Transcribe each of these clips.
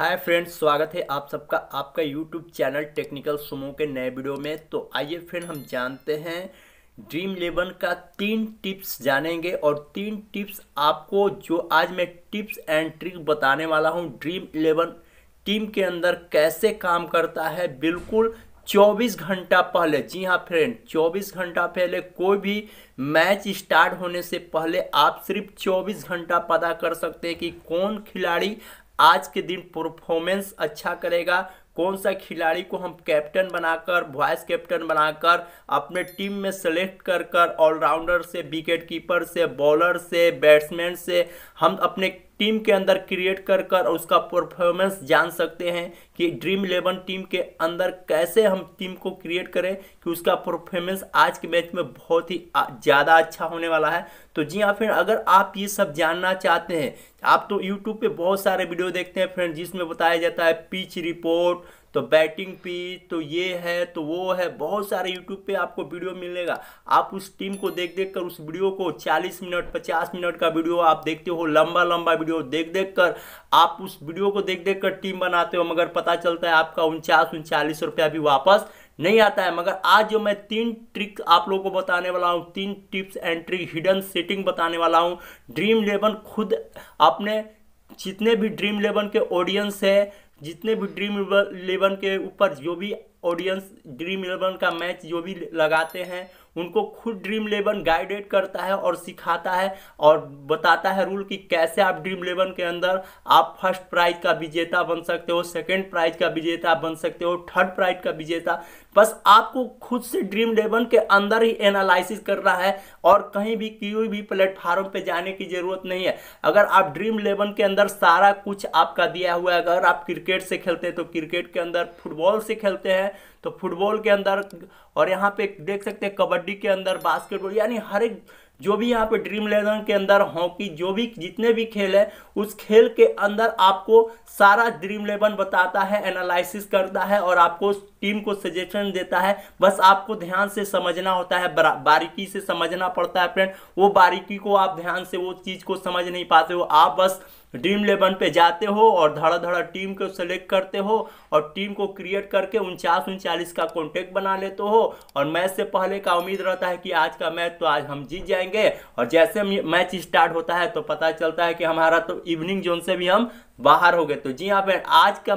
hi friends स्वागत है आप सबका आपका यूट्यूब चैनल टेक्निकल सुमो के नए वीडियो में तो आइए फ्रेंड हम जानते हैं ड्रीम इलेवन का तीन टिप्स जानेंगे और तीन टिप्स आपको जो आज मैं टिप्स एंड ट्रिक बताने वाला हूं ड्रीम इलेवन टीम के अंदर कैसे काम करता है बिल्कुल 24 घंटा पहले जी हाँ फ्रेंड 24 घंटा पहले कोई भी मैच स्टार्ट होने से पहले आप सिर्फ 24 घंटा पता कर सकते हैं कि कौन खिलाड़ी आज के दिन परफॉर्मेंस अच्छा करेगा कौन सा खिलाड़ी को हम कैप्टन बनाकर वाइस कैप्टन बनाकर अपने टीम में सेलेक्ट कर कर ऑलराउंडर से विकेट कीपर से बॉलर से बैट्समैन से हम अपने टीम के अंदर क्रिएट कर कर और उसका परफॉर्मेंस जान सकते हैं कि ड्रीम इलेवन टीम के अंदर कैसे हम टीम को क्रिएट करें कि उसका परफॉर्मेंस आज के मैच में बहुत ही ज़्यादा अच्छा होने वाला है तो जी हाँ फ्रेंड अगर आप ये सब जानना चाहते हैं आप तो यूट्यूब पे बहुत सारे वीडियो देखते हैं फ्रेंड जिसमें बताया जाता है पिच रिपोर्ट तो बैटिंग पिच तो ये है तो वो है बहुत सारे यूट्यूब पे आपको वीडियो मिलेगा आप उस टीम को देख देख कर उस वीडियो को 40 मिनट 50 मिनट का वीडियो आप देखते हो लंबा लंबा वीडियो देख देख कर आप उस वीडियो को देख देख कर टीम बनाते हो मगर पता चलता है आपका उनचास उनचालीस रुपया भी वापस नहीं आता है मगर आज जो मैं तीन ट्रिक आप लोगों को बताने वाला हूँ तीन tips and trick hidden setting बताने वाला हूँ ड्रीम इलेवन खुद अपने जितने भी ड्रीम इलेवन के ऑडियंस है जितने भी ड्रीम इलेवन के ऊपर जो भी ऑडियंस ड्रीम इलेवन का मैच जो भी लगाते हैं उनको खुद ड्रीम इलेवन गाइडेड करता है और सिखाता है और बताता है रूल कि कैसे आप ड्रीम इलेवन के अंदर आप फर्स्ट प्राइज का विजेता बन सकते हो सेकंड प्राइज का विजेता बन सकते हो थर्ड प्राइज का विजेता बस आपको खुद से ड्रीम इलेवन के अंदर ही एनालिसिस करना है और कहीं भी कोई भी प्लेटफॉर्म पे जाने की जरूरत नहीं है अगर आप ड्रीम इलेवन के अंदर सारा कुछ आपका दिया हुआ है अगर आप क्रिकेट से खेलते हैं तो क्रिकेट के अंदर फुटबॉल से खेलते हैं तो फुटबॉल के अंदर और यहाँ पे देख सकते हैं कबड्डी के अंदर बास्केटबॉल यानी हर एक जो भी यहाँ पे ड्रीम इलेवन के अंदर हॉकी जो भी जितने भी खेल है उस खेल के अंदर आपको सारा ड्रीम इलेवन बताता है एनालिसिस करता है और आपको टीम को सजेशन देता है बस आपको ध्यान से समझना होता है बारीकी से समझना पड़ता है फ्रेंड वो बारीकी को आप ध्यान से वो चीज़ को समझ नहीं पाते हो आप बस ड्रीम इलेवन पे जाते हो और धड़ा धड़ा टीम को सेलेक्ट करते हो और टीम को क्रिएट करके उनचास उनचालीस का कॉन्टेक्ट बना लेते हो और मैच से पहले का उम्मीद रहता है कि आज का मैच तो आज हम जीत जाएंगे और जैसे मैच स्टार्ट होता है तो पता चलता है कि हमारा तो इवनिंग जोन से भी हम बाहर हो गए तो जी हाँ फ्रेंड आज का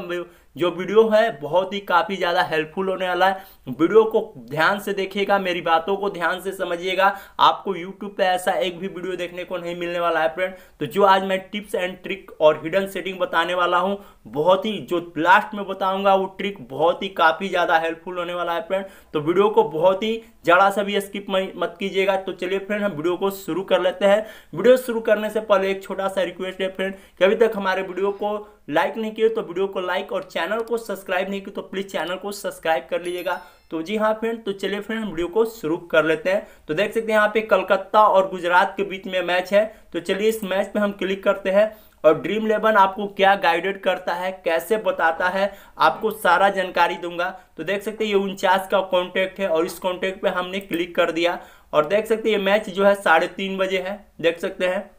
जो वीडियो है बहुत ही काफ़ी ज़्यादा हेल्पफुल होने वाला है वीडियो को ध्यान से देखिएगा मेरी बातों को ध्यान से समझिएगा आपको यूट्यूब पे ऐसा एक भी वीडियो देखने को नहीं मिलने वाला है फ्रेंड तो जो आज मैं टिप्स एंड ट्रिक और हिडन सेटिंग बताने वाला हूँ बहुत ही जो लास्ट में बताऊँगा वो ट्रिक बहुत ही काफ़ी ज़्यादा हेल्पफुल होने वाला है फ्रेंड तो वीडियो को बहुत ही जरा सा भी स्किप मत कीजिएगा तो चलिए फ्रेंड हम वीडियो को शुरू कर लेते हैं वीडियो शुरू करने से पहले एक छोटा सा रिक्वेस्ट है फ्रेंड कि अभी तक हमारे वीडियो को लाइक नहीं किए तो वीडियो को लाइक और चैनल को सब्सक्राइब नहीं किए तो प्लीज़ चैनल को सब्सक्राइब कर लीजिएगा तो जी हाँ फ्रेंड तो चलिए फ्रेंड वीडियो को शुरू कर लेते हैं तो देख सकते हैं यहाँ पे कलकत्ता और गुजरात के बीच में मैच है तो चलिए इस मैच पे हम क्लिक करते हैं और ड्रीम इलेवन आपको क्या गाइडेड करता है कैसे बताता है आपको सारा जानकारी दूंगा तो देख सकते हैं ये उनचास का कॉन्टैक्ट है और इस कॉन्टेक्ट पे हमने क्लिक कर दिया और देख सकते हैं ये मैच जो है साढ़े तीन बजे है देख सकते हैं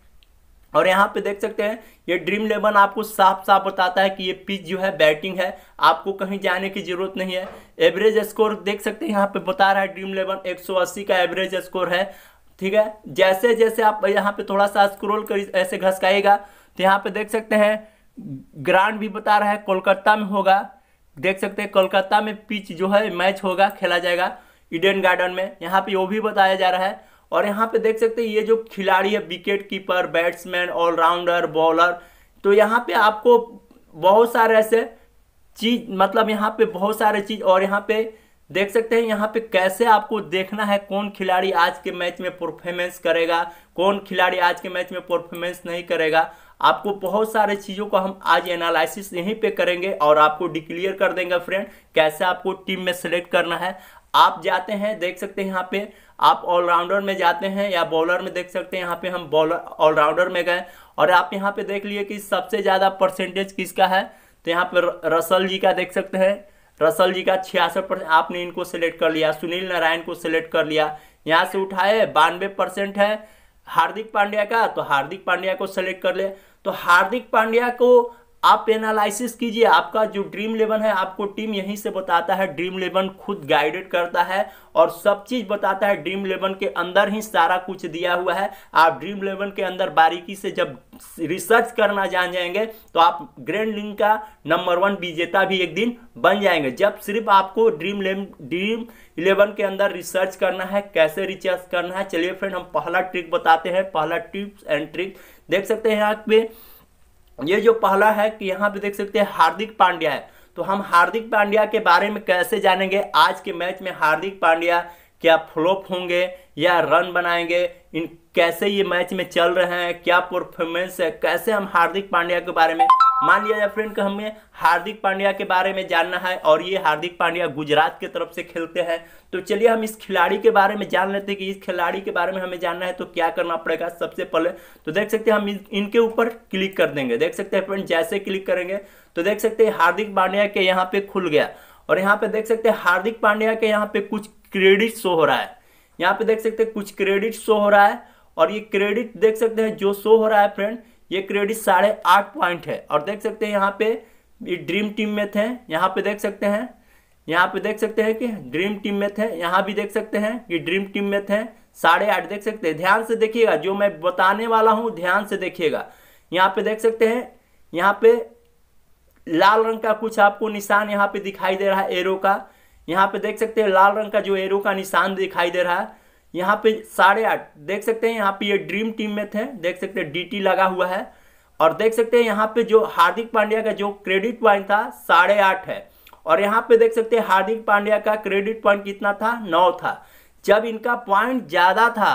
और यहाँ पे देख सकते हैं ये ड्रीम इलेवन आपको साफ साफ बताता है कि ये पिच जो है बैटिंग है आपको कहीं जाने की जरूरत नहीं है एवरेज स्कोर देख सकते हैं यहाँ पे बता रहा है ड्रीम इलेवन 180 का एवरेज स्कोर है ठीक है जैसे जैसे आप यहाँ पे थोड़ा सा स्क्रोल कर ऐसे घसकाएगा तो यहाँ पे देख सकते हैं ग्रांड भी बता रहा है कोलकाता में होगा देख सकते हैं कोलकाता में पिच जो है मैच होगा खेला जाएगा इडन गार्डन में यहाँ पे वो भी बताया जा रहा है और यहाँ पे देख सकते हैं ये जो खिलाड़ी है wicket keeper batsman allrounder bowler तो यहाँ पे आपको बहुत सारे ऐसे चीज मतलब यहाँ पे बहुत सारे चीज और यहाँ पे देख सकते हैं यहाँ पे कैसे आपको देखना है कौन खिलाड़ी आज के मैच में परफॉर्मेंस करेगा कौन खिलाड़ी आज के मैच में परफॉर्मेंस नहीं करेगा आपको बहुत सारे चीज़ों को हम आज एनालिसिस यहीं पे करेंगे और आपको डिक्लियर कर देंगे फ्रेंड कैसे आपको टीम में सेलेक्ट करना है आप जाते हैं देख सकते हैं यहाँ पे आप ऑलराउंडर में जाते हैं या बॉलर में देख सकते हैं यहाँ पे हम बॉलर ऑलराउंडर में गए और आप यहाँ पे देख लिए कि सबसे ज़्यादा परसेंटेज किसका है तो यहाँ पे रसल जी का देख सकते हैं रसल जी का छियासठ परसेंट आपने इनको सेलेक्ट कर लिया सुनील नारायण को सेलेक्ट कर लिया यहाँ से उठाए बानवे परसेंट है हार्दिक पांड्या का तो हार्दिक पांड्या को सेलेक्ट कर लिया तो हार्दिक पांड्या को आप एनालिसिस कीजिए आपका जो ड्रीम इलेवन है आपको टीम यहीं से बताता है ड्रीम इलेवन खुद गाइडेड करता है और सब चीज बताता है ड्रीम इलेवन के अंदर ही सारा कुछ दिया हुआ है आप ड्रीम इलेवन के अंदर बारीकी से जब रिसर्च करना जान जाएंगे तो आप ग्रैंड लिंग का नंबर वन विजेता भी एक दिन बन जाएंगे जब सिर्फ आपको ड्रीम ड्रीम इलेवन के अंदर रिसर्च करना है कैसे रिसर्च करना है चलिए फ्रेंड हम पहला ट्रिक बताते हैं पहला टिप्स एंड ट्रिक देख सकते हैं यहाँ पे ये जो पहला है कि यहाँ पे देख सकते हैं हार्दिक पांड्या है तो हम हार्दिक पांड्या के बारे में कैसे जानेंगे आज के मैच में हार्दिक पांड्या क्या फ्लोप होंगे या रन बनाएंगे इन कैसे ये मैच में चल रहे हैं क्या परफॉर्मेंस है कैसे हम हार्दिक पांड्या के बारे में मान लिया जाए फ्रेंड कि हमें हार्दिक पांड्या के बारे में जानना है और ये हार्दिक पांड्या गुजरात के तरफ से खेलते हैं तो चलिए हम इस खिलाड़ी के बारे में जान लेते हैं कि इस खिलाड़ी के बारे में हमें जानना है तो क्या करना पड़ेगा सबसे पहले तो देख सकते हैं हम इनके ऊपर क्लिक कर देंगे देख सकते हैं फ्रेंड जैसे क्लिक करेंगे तो देख सकते हैं हार्दिक पांड्या के यहाँ पे खुल गया और यहाँ पे देख सकते हैं हार्दिक पांड्या के यहाँ पे कुछ क्रेडिट शो हो रहा है यहाँ पे देख सकते हैं कुछ क्रेडिट शो हो रहा है और ये क्रेडिट देख सकते हैं जो शो हो रहा है फ्रेंड ये क्रेडिट साढ़े आठ पॉइंट है और देख सकते हैं यहाँ पे ये ड्रीम टीम में थे यहाँ पे देख सकते हैं यहाँ पे देख सकते हैं कि ड्रीम टीम में थे यहाँ भी देख सकते हैं कि ड्रीम टीम में थे साढ़े आठ देख सकते हैं ध्यान से देखिएगा जो मैं बताने वाला हूँ ध्यान से देखिएगा यहाँ पे देख सकते हैं यहाँ पे लाल रंग का कुछ आपको निशान यहाँ पे दिखाई दे रहा है एरो का यहाँ पे देख सकते हैं लाल रंग का जो एरो का निशान दिखाई दे रहा है यहाँ पे साढ़े आठ देख सकते हैं यहाँ पे ये ड्रीम टीम में थे देख सकते हैं डीटी लगा हुआ है और देख सकते हैं यहाँ पे जो हार्दिक पांड्या का जो क्रेडिट पॉइंट था साढ़े आठ है और यहाँ पे देख सकते हैं हार्दिक पांड्या का क्रेडिट पॉइंट कितना था नौ था जब इनका पॉइंट ज़्यादा था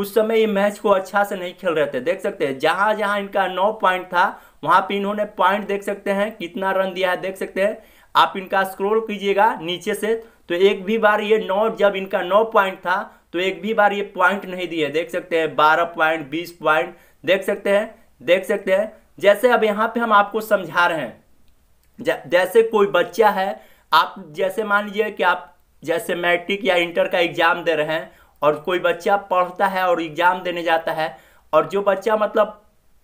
उस समय ये मैच को अच्छा से नहीं खेल रहे थे देख सकते हैं जहां जहां इनका नौ पॉइंट था वहां पे इन्होंने पॉइंट देख सकते हैं कितना रन दिया है देख सकते हैं आप इनका स्क्रोल कीजिएगा नीचे से तो एक भी बार ये नौ जब इनका नौ पॉइंट था तो एक भी बार ये पॉइंट नहीं दिए देख सकते हैं बारह पॉइंट बीस पॉइंट देख सकते हैं देख सकते हैं जैसे अब यहाँ पे हम आपको समझा रहे हैं जैसे कोई बच्चा है आप जैसे मान लीजिए कि आप जैसे मैट्रिक या इंटर का एग्ज़ाम दे रहे हैं और कोई बच्चा पढ़ता है और एग्ज़ाम देने जाता है और जो बच्चा मतलब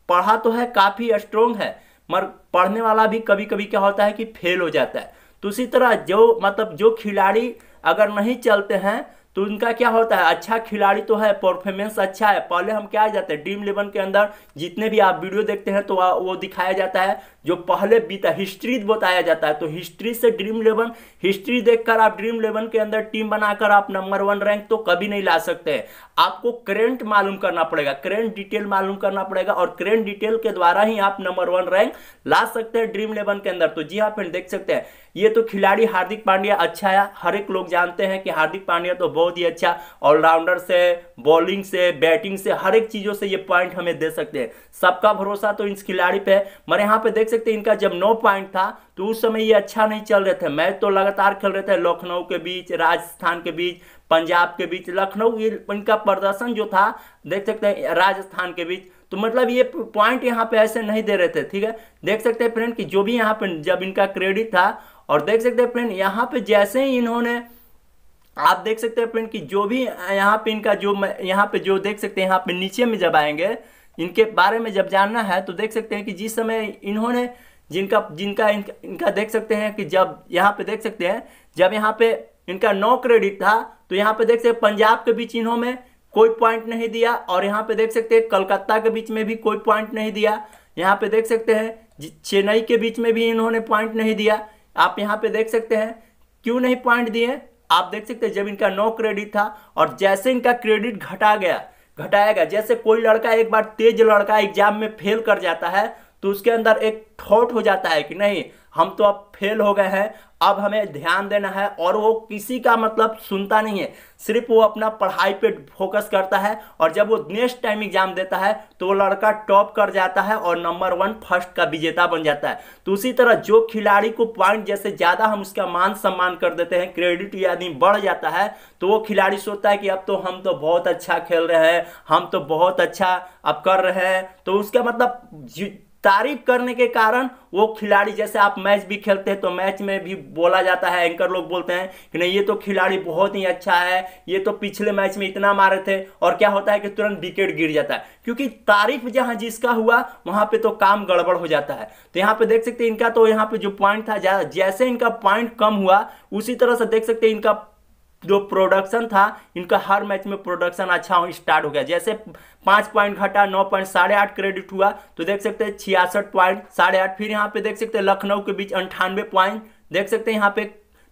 पढ़ा तो है काफ़ी स्ट्रोंग है मगर पढ़ने वाला भी कभी कभी क्या होता है कि फेल हो जाता है तो उसी तरह जो मतलब जो खिलाड़ी अगर नहीं चलते हैं तो उनका क्या होता है अच्छा खिलाड़ी तो है परफॉर्मेंस अच्छा है पहले हम क्या जाते हैं ड्रीम इलेवन के अंदर जितने भी आप वीडियो देखते हैं तो वो दिखाया जाता है जो पहले बीता हिस्ट्री बताया जाता है तो हिस्ट्री से ड्रीम इलेवन हिस्ट्री देखकर आप ड्रीम इलेवन के अंदर टीम बनाकर आप नंबर वन रैंक तो कभी नहीं ला सकते हैं आपको करेंट मालूम करना पड़ेगा करेंट डिटेल मालूम करना पड़ेगा और करेंट डिटेल के द्वारा ही आप नंबर वन रैंक ला सकते हैं ड्रीम इलेवन के अंदर तो जी हाँ फिर देख सकते हैं ये तो खिलाड़ी हार्दिक पांड्या अच्छा है हर एक लोग जानते हैं कि हार्दिक पांड्या तो बहुत ही अच्छा ऑलराउंडर से बॉलिंग से बैटिंग से हर एक चीज़ों से ये पॉइंट हमें दे सकते हैं सबका भरोसा तो इस खिलाड़ी पे है मगर यहाँ पे देख सकते हैं इनका जब नौ पॉइंट था तो उस समय ये अच्छा नहीं चल रहे थे मैच तो लगातार खेल रहे थे लखनऊ के बीच राजस्थान के बीच पंजाब के बीच लखनऊ इनका प्रदर्शन जो था देख सकते हैं राजस्थान के बीच तो मतलब ये पॉइंट यहाँ पे ऐसे नहीं दे रहे थे ठीक है देख सकते हैं फ्रेंड कि जो भी यहाँ पे जब इनका क्रेडिट था और देख सकते हैं फ्रेंड यहाँ पे जैसे ही इन्होंने आप देख सकते हैं फ्रेंड कि जो भी यहाँ पे इनका जो यहाँ पे जो देख सकते हैं यहाँ पे नीचे में जब आएंगे इनके बारे में जब जानना है तो देख सकते हैं कि जिस समय इन्होंने जिनका जिनका इनका, इनका देख सकते हैं कि जब यहाँ पे देख सकते हैं जब यहाँ पे इनका नौ क्रेडिट था तो यहाँ पे देख सकते हैं पंजाब के बीच इन्होंने कोई पॉइंट नहीं दिया और यहाँ पे देख सकते हैं कलकत्ता के बीच में भी कोई पॉइंट नहीं दिया यहाँ पे देख सकते हैं चेन्नई के बीच में भी इन्होंने पॉइंट नहीं दिया आप यहाँ पे देख सकते हैं क्यों नहीं पॉइंट दिए आप देख सकते हैं जब इनका नो क्रेडिट था और जैसे इनका क्रेडिट घटा गया घटाया गया जैसे कोई लड़का एक बार तेज लड़का एग्जाम में फेल कर जाता है तो उसके अंदर एक थॉट हो जाता है कि नहीं हम तो अब फेल हो गए हैं अब हमें ध्यान देना है और वो किसी का मतलब सुनता नहीं है सिर्फ वो अपना पढ़ाई पे फोकस करता है और जब वो नेक्स्ट टाइम एग्जाम देता है तो वो लड़का टॉप कर जाता है और नंबर वन फर्स्ट का विजेता बन जाता है तो उसी तरह जो खिलाड़ी को पॉइंट जैसे ज़्यादा हम उसका मान सम्मान कर देते हैं क्रेडिट यदि बढ़ जाता है तो वो खिलाड़ी सोचता है कि अब तो हम तो बहुत अच्छा खेल रहे हैं हम तो बहुत अच्छा अब कर रहे हैं तो उसका मतलब तारीफ करने के कारण वो खिलाड़ी जैसे आप मैच भी खेलते हैं तो मैच में भी बोला जाता है एंकर लोग बोलते हैं कि नहीं ये तो खिलाड़ी बहुत ही अच्छा है ये तो पिछले मैच में इतना मारे थे और क्या होता है कि तुरंत विकेट गिर जाता है क्योंकि तारीफ जहां जिसका हुआ वहां पे तो काम गड़बड़ हो जाता है तो यहाँ पे देख सकते इनका तो यहाँ पे जो पॉइंट था जैसे इनका पॉइंट कम हुआ उसी तरह से देख सकते इनका जो प्रोडक्शन था इनका हर मैच में प्रोडक्शन अच्छा हो स्टार्ट हो गया जैसे पाँच पॉइंट घटा नौ पॉइंट साढ़े आठ क्रेडिट हुआ तो देख सकते हैं छियासठ पॉइंट साढ़े आठ फिर यहाँ पे देख सकते हैं लखनऊ के बीच अंठानवे पॉइंट देख सकते हैं यहाँ पे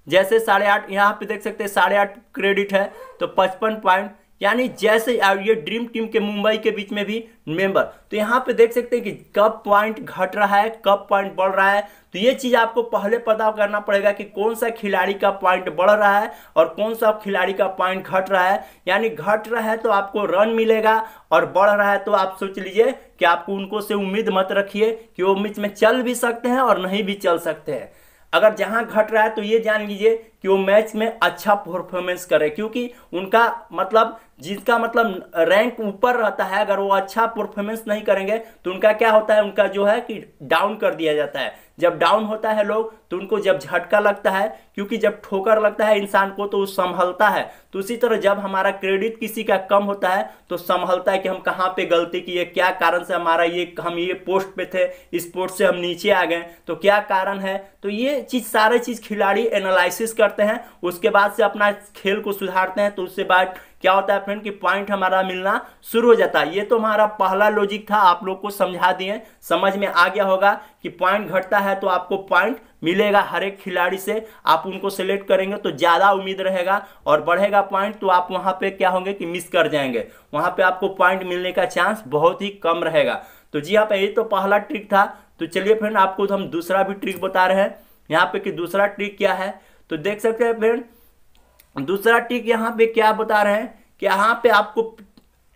जैसे साढ़े आठ यहाँ पे देख सकते हैं साढ़े आठ क्रेडिट है तो पचपन पॉइंट यानी जैसे और ये ड्रीम टीम के मुंबई के बीच में भी मेंबर तो यहाँ पे देख सकते हैं कि कब पॉइंट घट रहा है कब पॉइंट बढ़ रहा है तो ये चीज़ आपको पहले पता करना पड़ेगा कि कौन सा खिलाड़ी का पॉइंट बढ़ रहा है और कौन सा खिलाड़ी का पॉइंट घट रहा है यानी घट रहा है तो आपको रन मिलेगा और बढ़ रहा है तो आप सोच लीजिए कि आपको उनको से उम्मीद मत रखिए कि वो मिच में चल भी सकते हैं और नहीं भी चल सकते हैं अगर जहां घट रहा है तो ये जान लीजिए कि वो मैच में अच्छा परफॉर्मेंस करे क्योंकि उनका मतलब जिसका मतलब रैंक ऊपर रहता है अगर वो अच्छा परफॉर्मेंस नहीं करेंगे तो उनका क्या होता है उनका जो है कि डाउन कर दिया जाता है जब डाउन होता है लोग तो उनको जब झटका लगता है क्योंकि जब ठोकर लगता है इंसान को तो संभलता है तो उसी तरह जब हमारा क्रेडिट किसी का कम होता है तो संभलता है कि हम कहाँ पे गलती किए क्या कारण से हमारा ये हम ये पोस्ट पे थे इस पोस्ट से हम नीचे आ गए तो क्या कारण है तो ये चीज़ सारे चीज़ खिलाड़ी एनालिसिस करते करते हैं उसके बाद से अपना खेल को सुधारते हैं तो उससे बाद क्या होता है फ्रेंड कि पॉइंट हमारा मिलना शुरू हो जाता है ये तो हमारा पहला लॉजिक था आप लोग को समझा दिए समझ में आ गया होगा कि पॉइंट घटता है तो आपको पॉइंट मिलेगा हर एक खिलाड़ी से आप उनको सेलेक्ट करेंगे तो ज़्यादा उम्मीद रहेगा और बढ़ेगा पॉइंट तो आप वहाँ पे क्या होंगे कि मिस कर जाएंगे वहाँ पे आपको पॉइंट मिलने का चांस बहुत ही कम रहेगा तो जी आप हाँ, यही तो पहला ट्रिक था तो चलिए फ्रेंड आपको तो हम दूसरा भी ट्रिक बता रहे हैं यहाँ पे कि दूसरा ट्रिक क्या है तो देख सकते हैं फ्रेंड दूसरा टिक यहाँ पे क्या बता रहे हैं कि यहाँ पे आपको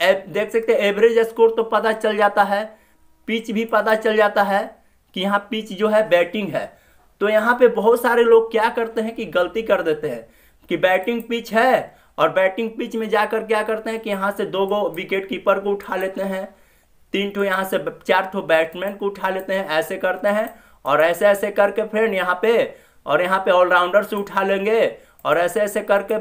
देख सकते हैं एवरेज स्कोर तो पता चल जाता है पिच भी पता चल जाता है कि यहाँ पिच जो है बैटिंग है तो यहाँ पे बहुत सारे लोग क्या करते हैं कि गलती कर देते हैं कि बैटिंग पिच है और बैटिंग पिच में जाकर क्या करते हैं कि यहाँ से दो गो विकेट कीपर को उठा लेते हैं तीन ठो यहाँ से चार ठो बैट्समैन को उठा लेते हैं ऐसे करते हैं और ऐसे ऐसे करके फ्रेंड यहाँ पे और यहाँ पे ऑलराउंडर से उठा लेंगे और ऐसे ऐसे करके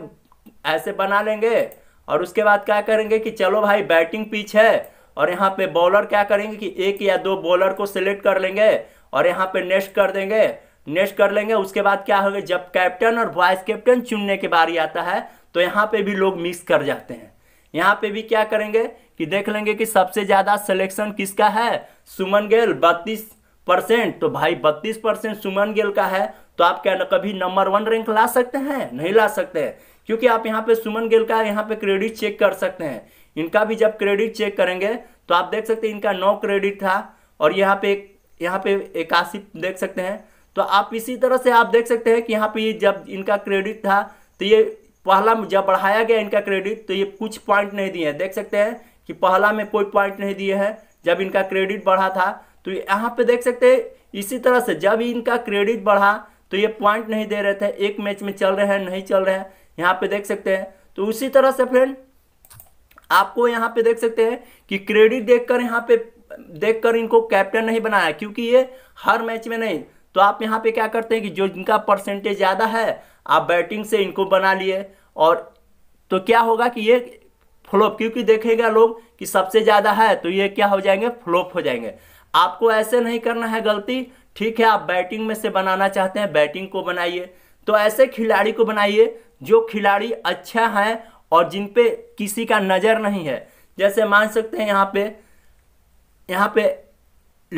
ऐसे बना लेंगे और उसके बाद क्या करेंगे कि चलो भाई बैटिंग पिच है और यहाँ पे बॉलर क्या करेंगे कि एक या दो बॉलर को सिलेक्ट कर लेंगे और यहाँ पे नेस्ट कर देंगे नेस्ट कर लेंगे उसके बाद क्या होगा जब कैप्टन और वाइस कैप्टन चुनने के बारी आता है तो यहाँ पे भी लोग मिस कर जाते हैं यहाँ पे भी क्या करेंगे कि देख लेंगे कि सबसे ज़्यादा सिलेक्शन किसका है सुमन गेल बत्तीस परसेंट तो भाई बत्तीस परसेंट सुमन गिल का है तो आप क्या कभी नंबर वन रैंक ला सकते हैं नहीं ला सकते हैं क्योंकि आप यहाँ पे सुमन गिल का यहाँ पे क्रेडिट चेक कर सकते हैं इनका भी जब क्रेडिट चेक करेंगे तो आप देख सकते हैं इनका नौ क्रेडिट था और यहाँ पे यहाँ पे इक्यासी देख सकते हैं तो आप इसी तरह से आप देख सकते हैं कि यहाँ पे जब इनका क्रेडिट था तो ये पहला जब बढ़ाया गया इनका क्रेडिट तो ये कुछ पॉइंट नहीं दिए हैं देख सकते हैं कि पहला में कोई पॉइंट नहीं दिए हैं जब इनका क्रेडिट बढ़ा था तो यहाँ पे देख सकते हैं इसी तरह से जब इनका क्रेडिट बढ़ा तो ये पॉइंट नहीं दे रहे थे एक मैच में चल रहे हैं नहीं चल रहे हैं यहाँ पे देख सकते हैं तो उसी तरह से फ्रेंड आपको यहाँ पे देख सकते हैं कि क्रेडिट देखकर यहाँ पे देखकर इनको कैप्टन नहीं बनाया क्योंकि ये हर मैच में नहीं तो आप यहाँ पे क्या करते हैं कि जो इनका परसेंटेज ज़्यादा है आप बैटिंग से इनको बना लिए और तो क्या होगा कि ये फ्लोप क्योंकि देखेगा लोग कि सबसे ज़्यादा है तो ये क्या हो जाएंगे फ्लोप हो जाएंगे आपको ऐसे नहीं करना है गलती ठीक है आप बैटिंग में से बनाना चाहते हैं बैटिंग को बनाइए तो ऐसे खिलाड़ी को बनाइए जो खिलाड़ी अच्छा है और जिन पे किसी का नज़र नहीं है जैसे मान सकते हैं यहाँ पे यहाँ पे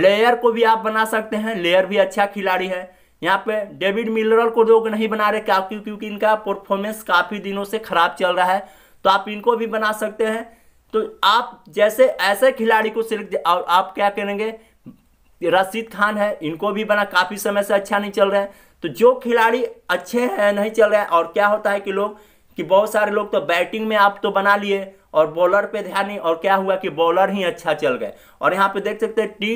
लेयर को भी आप बना सकते हैं लेयर भी अच्छा खिलाड़ी है यहाँ पे डेविड मिलरल को लोग नहीं बना रहे क्योंकि क्योंकि इनका परफॉर्मेंस काफ़ी दिनों से ख़राब चल रहा है तो आप इनको भी बना सकते हैं तो आप जैसे ऐसे खिलाड़ी को सिलेक्ट और आप क्या करेंगे रशीद खान है इनको भी बना काफ़ी समय से अच्छा नहीं चल रहा है तो जो खिलाड़ी अच्छे हैं नहीं चल रहे हैं और क्या होता है कि लोग कि बहुत सारे लोग तो बैटिंग में आप तो बना लिए और बॉलर पे ध्यान नहीं और क्या हुआ कि बॉलर ही अच्छा चल गए और यहाँ पे देख सकते हैं टी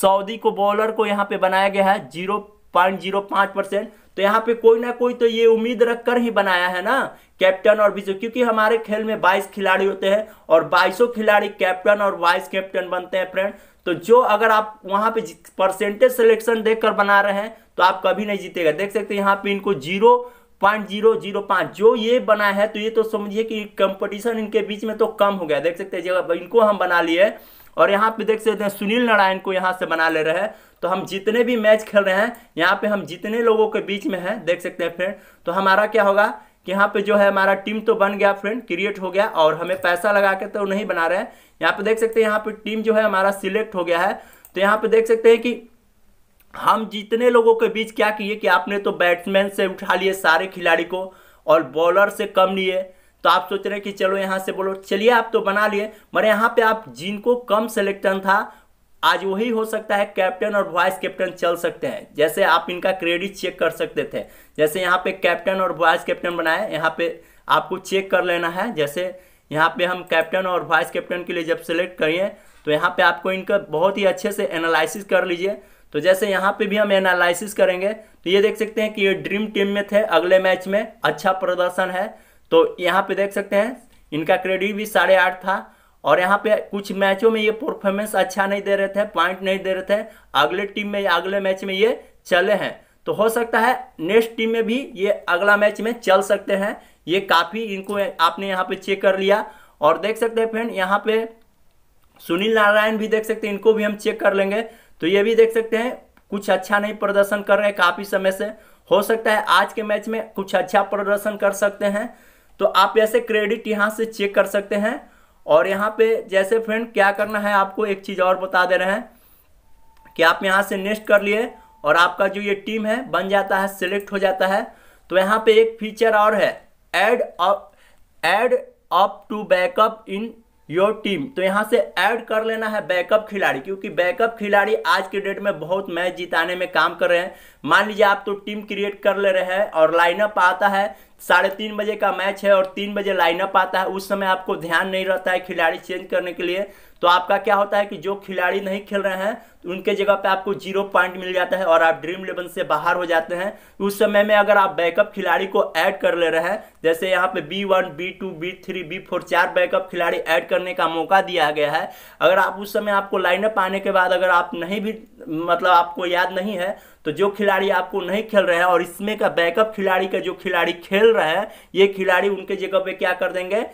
सऊदी को बॉलर को यहाँ पे बनाया गया है जीरो पॉइंट जीरो पाँच परसेंट तो यहाँ पे कोई ना कोई तो ये उम्मीद रखकर ही बनाया है ना कैप्टन और विश्व क्योंकि हमारे खेल में 22 खिलाड़ी होते हैं और 22 खिलाड़ी कैप्टन और वाइस कैप्टन बनते हैं फ्रेंड तो जो अगर आप वहां पे परसेंटेज सिलेक्शन देखकर बना रहे हैं तो आप कभी नहीं जीतेगा देख सकते यहाँ पे इनको जीरो पॉइंट जीरो जीरो पांच जो ये बना है तो ये तो समझिए कि कंपटीशन इनके बीच में तो कम हो गया देख सकते हैं जगह इनको हम बना लिए और यहाँ पे देख सकते हैं सुनील नारायण को यहाँ से बना ले रहे हैं तो हम जितने भी मैच खेल रहे हैं यहाँ पे हम जितने लोगों के बीच में हैं देख सकते हैं फ्रेंड तो हमारा क्या होगा कि यहाँ पे जो है हमारा टीम तो बन गया फ्रेंड क्रिएट हो गया और हमें पैसा लगा के तो नहीं बना रहे हैं यहाँ पे देख सकते हैं यहाँ पे टीम जो है हमारा सिलेक्ट हो गया है तो यहाँ पे देख सकते हैं कि हम जितने लोगों के बीच क्या किए कि आपने तो बैट्समैन से उठा लिए सारे खिलाड़ी को और बॉलर से कम लिए तो आप सोच रहे हैं कि चलो यहाँ से बोलो चलिए आप तो बना लिए मगर यहाँ पे आप जिनको कम सिलेक्शन था आज वही हो सकता है कैप्टन और वाइस कैप्टन चल सकते हैं जैसे आप इनका क्रेडिट चेक कर सकते थे जैसे यहाँ पे कैप्टन और वाइस कैप्टन बनाए यहाँ पे आपको चेक कर लेना है जैसे यहाँ पे हम कैप्टन और वाइस कैप्टन के लिए जब सेलेक्ट करिए तो यहाँ पे आपको इनका बहुत ही अच्छे से एनालिसिस कर लीजिए तो जैसे यहाँ पे भी हम एनालिसिस करेंगे तो ये देख सकते हैं कि ये ड्रीम टीम में थे अगले मैच में अच्छा प्रदर्शन है तो यहाँ पे देख सकते हैं इनका क्रेडिट भी साढ़े आठ था और यहाँ पे कुछ मैचों में ये परफॉर्मेंस अच्छा नहीं दे रहे थे पॉइंट नहीं दे रहे थे अगले टीम में अगले मैच में ये चले हैं तो हो सकता है नेक्स्ट टीम में भी ये अगला मैच में चल सकते हैं ये काफ़ी इनको आपने यहाँ पे चेक कर लिया और देख सकते हैं फ्रेंड यहाँ पे सुनील नारायण भी देख सकते हैं इनको भी हम चेक कर लेंगे तो ये भी देख सकते हैं कुछ अच्छा नहीं प्रदर्शन कर रहे हैं काफ़ी समय से हो सकता है आज के मैच में कुछ अच्छा प्रदर्शन कर सकते हैं तो आप ऐसे क्रेडिट यहाँ से चेक कर सकते हैं और यहाँ पे जैसे फ्रेंड क्या करना है आपको एक चीज़ और बता दे रहे हैं कि आप यहाँ से नेक्स्ट कर लिए और आपका जो ये टीम है बन जाता है सिलेक्ट हो जाता है तो यहाँ पे एक फीचर और है add up add up to backup in your team तो यहाँ से ऐड कर लेना है बैकअप खिलाड़ी क्योंकि बैकअप खिलाड़ी आज के डेट में बहुत मैच जिताने में काम कर रहे हैं मान लीजिए आप तो टीम क्रिएट कर ले रहे हैं और लाइनअप आता है साढ़े तीन बजे का मैच है और तीन बजे लाइनअप आता है उस समय आपको ध्यान नहीं रहता है खिलाड़ी चेंज करने के लिए तो आपका क्या होता है कि जो खिलाड़ी नहीं खेल रहे हैं तो उनके जगह पे आपको जीरो पॉइंट मिल जाता है और आप ड्रीम इलेवन से बाहर हो जाते हैं उस समय में अगर आप बैकअप खिलाड़ी को ऐड कर ले रहे हैं जैसे यहाँ पे B one B two B three B four चार बैकअप खिलाड़ी ऐड करने का मौका दिया गया है अगर आप उस समय आपको लाइनअप आने के बाद अगर आप नहीं भी मतलब आपको याद नहीं है तो जो खिलाड़ी आपको नहीं खेल रहे हैं और इसमें का बैकअप खिलाड़ी का जो खिलाड़ी खेल रहे हैं ये खिलाड़ी उनके जगह पे क्या कर देंगे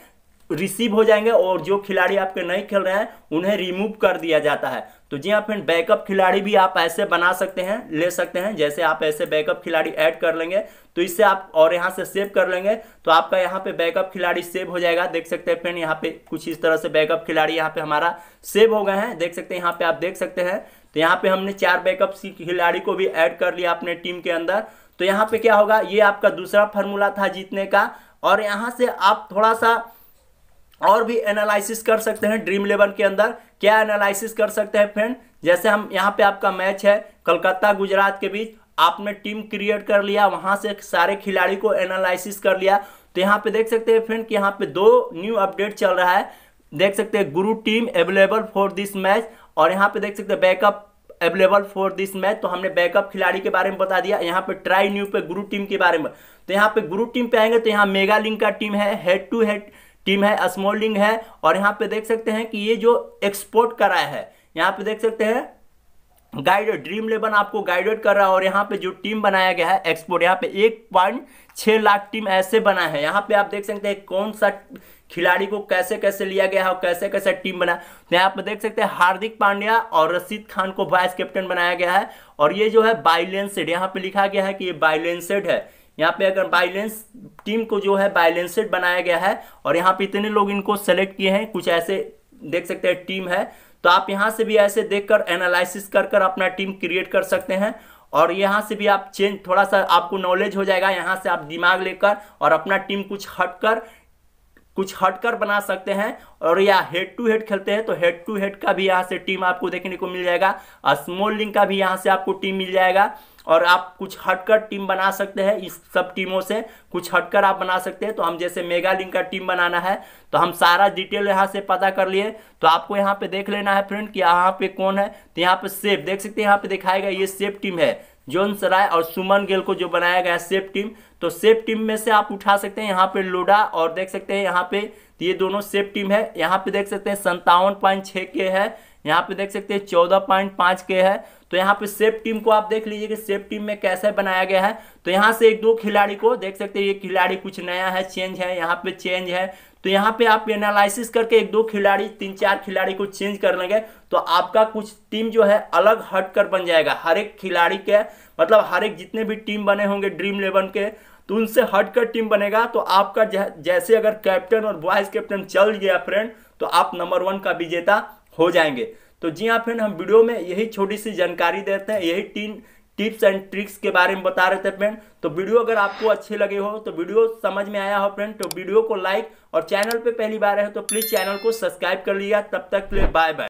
रिसीव हो जाएंगे और जो खिलाड़ी आपके नहीं खेल रहे हैं उन्हें रिमूव कर दिया जाता है तो जी हाँ फ्रेंड बैकअप खिलाड़ी भी आप ऐसे बना सकते हैं ले सकते हैं जैसे आप ऐसे बैकअप खिलाड़ी ऐड कर लेंगे तो इससे आप और यहाँ से सेव कर लेंगे तो आपका यहाँ पे बैकअप खिलाड़ी सेव हो जाएगा देख सकते हैं फ्रेंड यहाँ पे कुछ इस तरह से बैकअप खिलाड़ी यहाँ पे हमारा सेव हो गए हैं देख सकते हैं यहाँ पे आप देख सकते हैं तो यहाँ पे हमने चार बैकअप खिलाड़ी को भी ऐड कर लिया अपने टीम के अंदर तो यहाँ पे क्या होगा ये आपका दूसरा फॉर्मूला था जीतने का और यहाँ से आप थोड़ा सा और भी एनालिसिस कर सकते हैं ड्रीम इलेवन के अंदर क्या एनालिसिस कर सकते हैं फ्रेंड जैसे हम यहाँ पे आपका मैच है कलकत्ता गुजरात के बीच आपने टीम क्रिएट कर लिया वहां से सारे खिलाड़ी को एनालिसिस कर लिया तो यहाँ पे देख सकते हैं फ्रेंड कि यहाँ पे दो न्यू अपडेट चल रहा है देख सकते हैं guru team available for this match और यहाँ पे देख सकते हैं backup available for this match तो हमने बैकअप खिलाड़ी के बारे में बता दिया यहाँ पे ट्राई न्यू पे गुरु टीम के बारे में तो यहाँ पे गुरु टीम पे आएंगे तो यहाँ मेगा लिंक का टीम है हेड टू हेड टीम है स्मोल्डिंग है और यहाँ पे देख सकते हैं कि ये जो एक्सपोर्ट कराया है यहाँ पे देख सकते हैं गाइडेड ड्रीम इलेवन आपको गाइडेड कर रहा है और यहाँ पे जो टीम बनाया गया है एक्सपोर्ट यहाँ पे एक पॉइंट छः लाख टीम ऐसे बना है यहाँ पे आप देख सकते हैं कौन सा खिलाड़ी को कैसे कैसे लिया गया है और कैसे कैसे टीम बना तो यहाँ पे देख सकते हैं हार्दिक पांड्या और रशीद खान को वाइस कैप्टन बनाया गया है और ये जो है बाइलेंसेड यहाँ पे लिखा गया है कि ये बाइलेंसेड है यहाँ पे अगर बाइलेंस टीम को जो है बाइलेंसेड बनाया गया है और यहाँ पे इतने लोग इनको सेलेक्ट किए हैं कुछ ऐसे देख सकते हैं टीम है तो आप यहाँ से भी ऐसे देखकर एनालिसिस कर कर अपना टीम क्रिएट कर सकते हैं और यहाँ से भी आप चेंज थोड़ा सा आपको नॉलेज हो जाएगा यहाँ से आप दिमाग लेकर और अपना टीम कुछ हट कर कुछ हटकर बना सकते हैं और या हेड टू हेड खेलते हैं तो हेड टू हेड का भी यहाँ से टीम आपको देखने को मिल जाएगा स्मॉल लिंग का भी यहाँ से आपको टीम मिल जाएगा और आप कुछ हटकर टीम बना सकते हैं इस सब टीमों से कुछ हटकर आप बना सकते हैं तो हम जैसे मेगा लिंग का टीम बनाना है तो हम सारा डिटेल यहाँ से पता कर लिए तो आपको यहाँ पे देख लेना है फ्रेंड कि यहाँ पे कौन है तो यहाँ पे सेफ देख सकते हैं यहाँ पे दिखाएगा ये सेफ टीम है जोन सराय और सुमन गेल को जो बनाया गया सेफ टीम तो सेफ टीम में से आप उठा सकते हैं यहाँ पे लोडा और देख सकते हैं यहाँ पे ये दोनों सेफ टीम है यहाँ पे देख सकते हैं संतावन पॉइंट छः के है यहाँ पे देख सकते हैं चौदह पॉइंट पाँच के है तो यहाँ पे सेफ टीम को आप देख लीजिए कि सेफ टीम में कैसे बनाया गया है तो यहाँ से एक दो खिलाड़ी को देख सकते हैं ये खिलाड़ी कुछ नया है चेंज है यहाँ पे चेंज है तो यहाँ पे आप एनालिसिस करके एक दो खिलाड़ी तीन चार खिलाड़ी को चेंज कर लेंगे तो आपका कुछ टीम जो है अलग हट कर बन जाएगा हर एक खिलाड़ी के मतलब हर एक जितने भी टीम बने होंगे ड्रीम इलेवन के तो उनसे हट कर टीम बनेगा तो आपका जैसे अगर कैप्टन और वाइस कैप्टन चल गया फ्रेंड तो आप नंबर वन का विजेता हो जाएंगे तो जी हाँ फ्रेंड हम वीडियो में यही छोटी सी जानकारी देते हैं यही टीम टिप्स एंड ट्रिक्स के बारे में बता रहे थे फ्रेंड तो वीडियो अगर आपको अच्छे लगे हो तो वीडियो समझ में आया हो फ्रेंड तो वीडियो को लाइक और चैनल पे पहली बार है तो प्लीज़ चैनल को सब्सक्राइब कर लिया तब तक के लिए बाय बाय